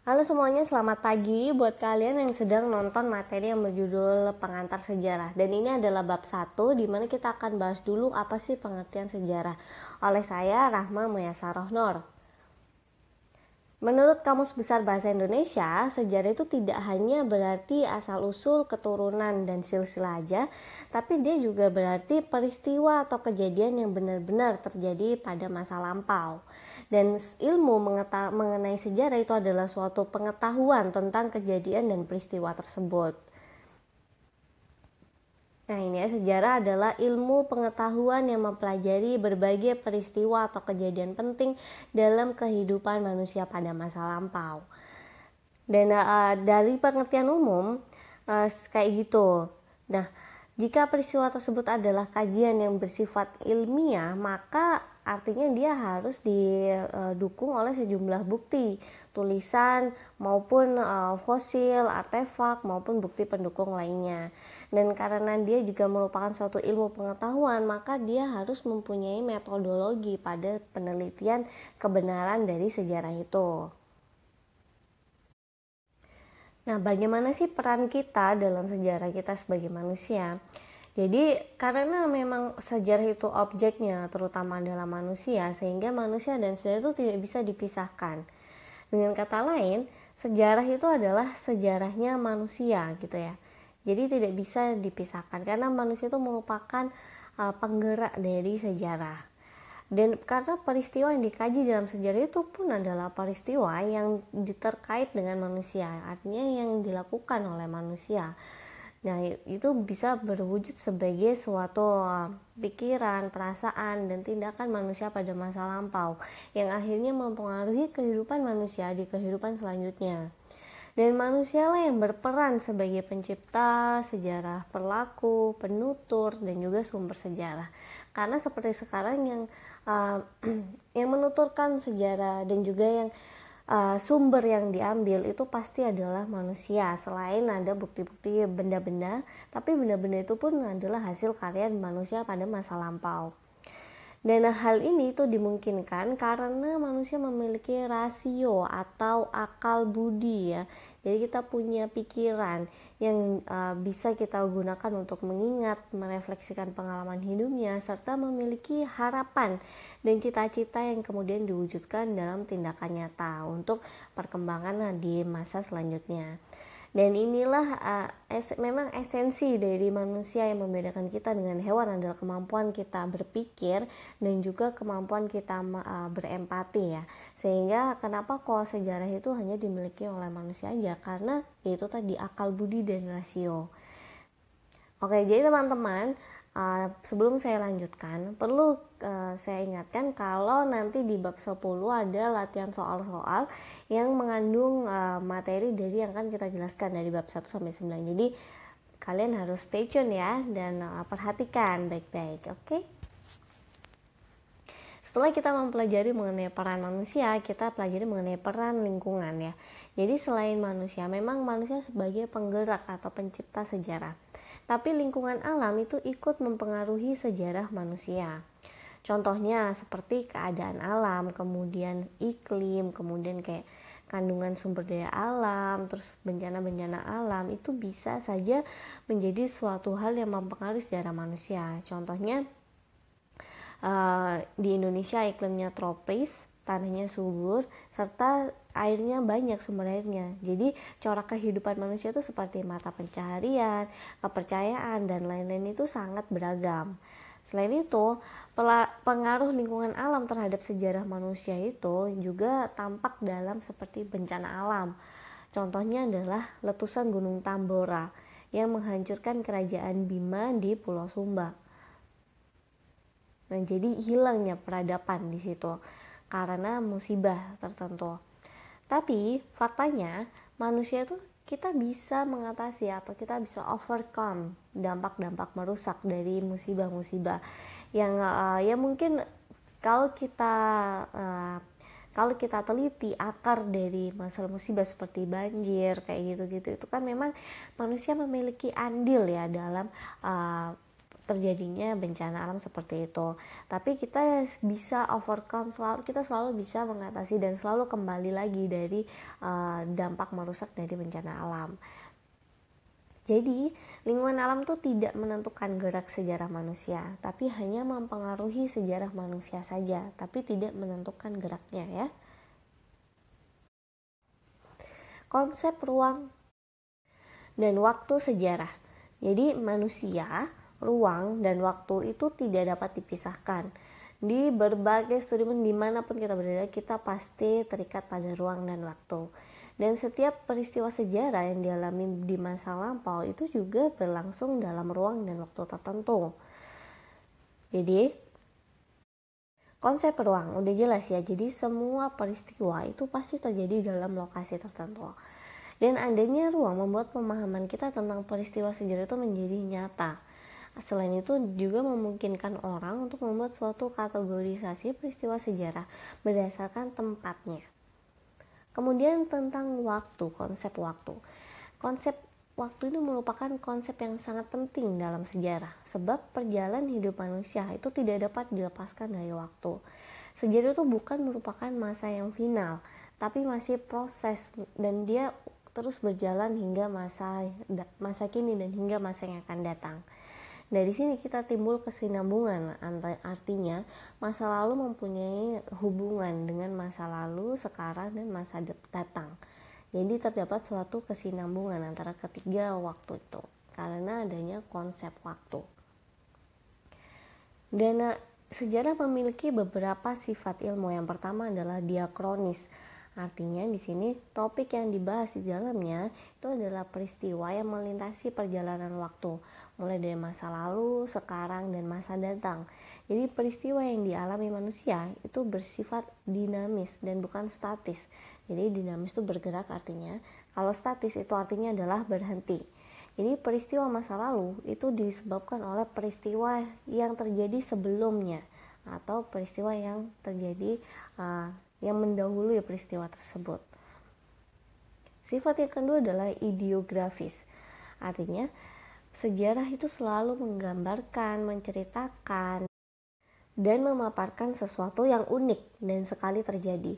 Halo semuanya, selamat pagi buat kalian yang sedang nonton materi yang berjudul Pengantar Sejarah. Dan ini adalah bab 1 di mana kita akan bahas dulu apa sih pengertian sejarah. Oleh saya Rahma Mayasa Rohnor. Menurut Kamus Besar Bahasa Indonesia, sejarah itu tidak hanya berarti asal-usul, keturunan, dan silsilah aja, tapi dia juga berarti peristiwa atau kejadian yang benar-benar terjadi pada masa lampau dan ilmu mengenai sejarah itu adalah suatu pengetahuan tentang kejadian dan peristiwa tersebut. Nah, ini ya, sejarah adalah ilmu pengetahuan yang mempelajari berbagai peristiwa atau kejadian penting dalam kehidupan manusia pada masa lampau. Dan uh, dari pengertian umum uh, kayak gitu. Nah, jika peristiwa tersebut adalah kajian yang bersifat ilmiah, maka artinya dia harus didukung e, oleh sejumlah bukti, tulisan maupun e, fosil, artefak maupun bukti pendukung lainnya. Dan karena dia juga merupakan suatu ilmu pengetahuan, maka dia harus mempunyai metodologi pada penelitian kebenaran dari sejarah itu. Nah, bagaimana sih peran kita dalam sejarah kita sebagai manusia? Jadi, karena memang sejarah itu objeknya, terutama dalam manusia, sehingga manusia dan sejarah itu tidak bisa dipisahkan. Dengan kata lain, sejarah itu adalah sejarahnya manusia, gitu ya. Jadi, tidak bisa dipisahkan karena manusia itu merupakan eh, penggerak dari sejarah. Dan karena peristiwa yang dikaji dalam sejarah itu pun adalah peristiwa yang terkait dengan manusia, artinya yang dilakukan oleh manusia. Nah, itu bisa berwujud sebagai suatu uh, pikiran, perasaan, dan tindakan manusia pada masa lampau yang akhirnya mempengaruhi kehidupan manusia di kehidupan selanjutnya dan manusialah yang berperan sebagai pencipta sejarah pelaku, penutur, dan juga sumber sejarah. Karena seperti sekarang yang uh, yang menuturkan sejarah dan juga yang uh, sumber yang diambil itu pasti adalah manusia. Selain ada bukti-bukti benda-benda, tapi benda-benda itu pun adalah hasil karya manusia pada masa lampau. Dan hal ini itu dimungkinkan karena manusia memiliki rasio atau akal budi ya jadi kita punya pikiran yang uh, bisa kita gunakan untuk mengingat, merefleksikan pengalaman hidupnya serta memiliki harapan dan cita-cita yang kemudian diwujudkan dalam tindakan nyata untuk perkembangan di masa selanjutnya dan inilah uh, es memang esensi dari manusia yang membedakan kita dengan hewan adalah kemampuan kita berpikir dan juga kemampuan kita uh, berempati ya sehingga kenapa kok sejarah itu hanya dimiliki oleh manusia aja karena ya itu tadi akal budi dan rasio oke jadi teman-teman Uh, sebelum saya lanjutkan, perlu uh, saya ingatkan kalau nanti di bab 10 ada latihan soal-soal yang mengandung uh, materi dari yang akan kita jelaskan dari bab 1 sampai 9. Jadi kalian harus stay tune ya dan uh, perhatikan baik-baik, oke? okay? Setelah kita mempelajari mengenai peran manusia, kita pelajari mengenai peran lingkungan ya. Jadi selain manusia, memang manusia sebagai penggerak atau pencipta sejarah tapi lingkungan alam itu ikut mempengaruhi sejarah manusia. Contohnya seperti keadaan alam, kemudian iklim, kemudian kayak kandungan sumber daya alam, terus bencana-bencana alam itu bisa saja menjadi suatu hal yang mempengaruhi sejarah manusia. Contohnya eh, di Indonesia iklimnya tropis, tanahnya subur serta airnya banyak sumber airnya. Jadi corak kehidupan manusia itu seperti mata pencaharian, kepercayaan dan lain-lain itu sangat beragam. Selain itu, pengaruh lingkungan alam terhadap sejarah manusia itu juga tampak dalam seperti bencana alam. Contohnya adalah letusan Gunung Tambora yang menghancurkan kerajaan Bima di Pulau Sumba. Nah, jadi hilangnya peradaban di situ karena musibah tertentu. Tapi faktanya manusia itu kita bisa mengatasi atau kita bisa overcome dampak-dampak merusak dari musibah-musibah yang uh, ya mungkin kalau kita uh, kalau kita teliti akar dari masalah musibah seperti banjir kayak gitu-gitu itu kan memang manusia memiliki andil ya dalam uh, terjadinya bencana alam seperti itu. Tapi kita bisa overcome selalu kita selalu bisa mengatasi dan selalu kembali lagi dari uh, dampak merusak dari bencana alam. Jadi, lingkungan alam itu tidak menentukan gerak sejarah manusia, tapi hanya mempengaruhi sejarah manusia saja, tapi tidak menentukan geraknya ya. Konsep ruang dan waktu sejarah. Jadi manusia ruang dan waktu itu tidak dapat dipisahkan. Di berbagai studi pun dimanapun kita berada, kita pasti terikat pada ruang dan waktu. Dan setiap peristiwa sejarah yang dialami di masa lampau itu juga berlangsung dalam ruang dan waktu tertentu. Jadi, konsep ruang udah jelas ya. Jadi semua peristiwa itu pasti terjadi dalam lokasi tertentu. Dan adanya ruang membuat pemahaman kita tentang peristiwa sejarah itu menjadi nyata Selain itu juga memungkinkan orang untuk membuat suatu kategorisasi peristiwa sejarah berdasarkan tempatnya. Kemudian tentang waktu, konsep waktu. Konsep waktu itu merupakan konsep yang sangat penting dalam sejarah sebab perjalanan hidup manusia itu tidak dapat dilepaskan dari waktu. Sejarah itu bukan merupakan masa yang final, tapi masih proses dan dia terus berjalan hingga masa masa kini dan hingga masa yang akan datang. Nah, Dari sini kita timbul kesinambungan, artinya masa lalu mempunyai hubungan dengan masa lalu, sekarang, dan masa datang. Jadi terdapat suatu kesinambungan antara ketiga waktu itu karena adanya konsep waktu. Dan eh, sejarah memiliki beberapa sifat ilmu. Yang pertama adalah diakronis. Artinya di sini topik yang dibahas di dalamnya itu adalah peristiwa yang melintasi perjalanan waktu mulai dari masa lalu, sekarang, dan masa datang. Jadi peristiwa yang dialami manusia itu bersifat dinamis dan bukan statis. Jadi dinamis itu bergerak artinya, kalau statis itu artinya adalah berhenti. Jadi peristiwa masa lalu itu disebabkan oleh peristiwa yang terjadi sebelumnya atau peristiwa yang terjadi uh, yang mendahului peristiwa tersebut. Sifat yang kedua adalah ideografis. Artinya, Sejarah itu selalu menggambarkan, menceritakan, dan memaparkan sesuatu yang unik dan sekali terjadi.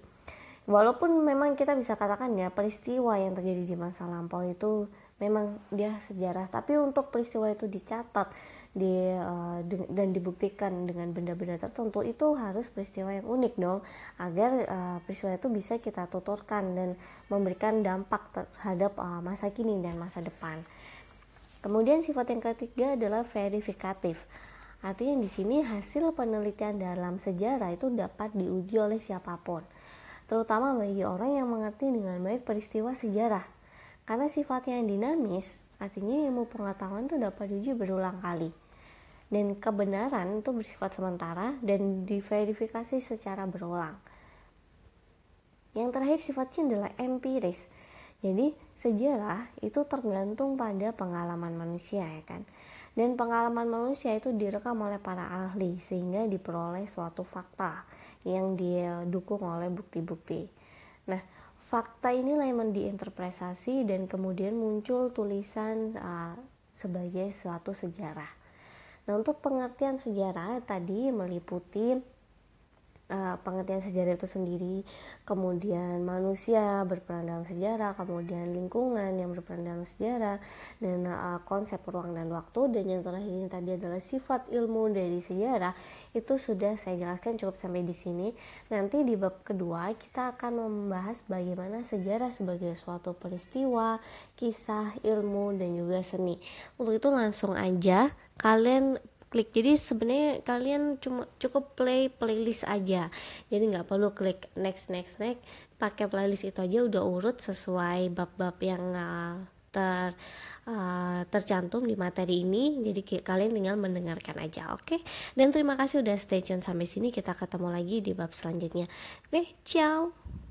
Walaupun memang kita bisa katakan ya peristiwa yang terjadi di masa lampau itu memang dia sejarah, tapi untuk peristiwa itu dicatat di, uh, eh, de- dan dibuktikan dengan benda-benda tertentu itu harus peristiwa yang unik dong, agar uh, peristiwa itu bisa kita tuturkan dan memberikan dampak terhadap uh, masa kini dan masa depan. Kemudian sifat yang ketiga adalah verifikatif. Artinya di sini hasil penelitian dalam sejarah itu dapat diuji oleh siapapun, terutama bagi orang yang mengerti dengan baik peristiwa sejarah. Karena sifatnya yang dinamis, artinya ilmu pengetahuan itu dapat diuji berulang kali. Dan kebenaran itu bersifat sementara dan diverifikasi secara berulang. Yang terakhir sifatnya adalah empiris jadi sejarah itu tergantung pada pengalaman manusia ya kan. Dan pengalaman manusia itu direkam oleh para ahli sehingga diperoleh suatu fakta yang didukung oleh bukti-bukti. Nah, fakta inilah yang diinterpretasi dan kemudian muncul tulisan uh, sebagai suatu sejarah. Nah, untuk pengertian sejarah tadi meliputi Eh, pengertian sejarah itu sendiri, kemudian manusia berperan dalam sejarah, kemudian lingkungan yang berperan dalam sejarah, dan uh, konsep ruang dan waktu, dan yang terakhir ini tadi adalah sifat ilmu dari sejarah. Itu sudah saya jelaskan cukup sampai di sini. Nanti di bab kedua kita akan membahas bagaimana sejarah sebagai suatu peristiwa, kisah, ilmu, dan juga seni. Untuk itu langsung aja kalian klik jadi sebenarnya kalian cuma cukup play playlist aja jadi nggak perlu klik next next next pakai playlist itu aja udah urut sesuai bab-bab yang eh, ter uh, tercantum di materi ini jadi kalian tinggal mendengarkan aja oke okay? dan terima kasih udah stay tune sampai sini kita ketemu lagi di bab selanjutnya oke okay, ciao